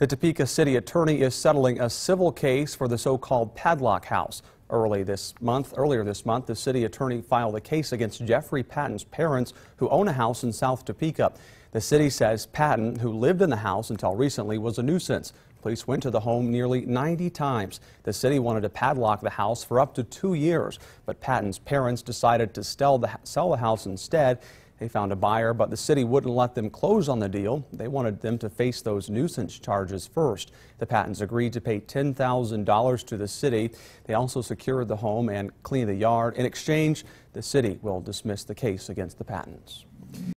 The Topeka city attorney is settling a civil case for the so-called padlock house. Early this month, earlier this month, the city attorney filed a case against Jeffrey Patton's parents who own a house in South Topeka. The city says Patton, who lived in the house until recently, was a nuisance. Police went to the home nearly 90 times. The city wanted to padlock the house for up to two years, but Patton's parents decided to sell the, sell the house instead. They found a buyer, but the city wouldn't let them close on the deal. They wanted them to face those nuisance charges first. The Pattons agreed to pay $10,000 to the city. They also secured the home and cleaned the yard. In exchange, the city will dismiss the case against the Pattons.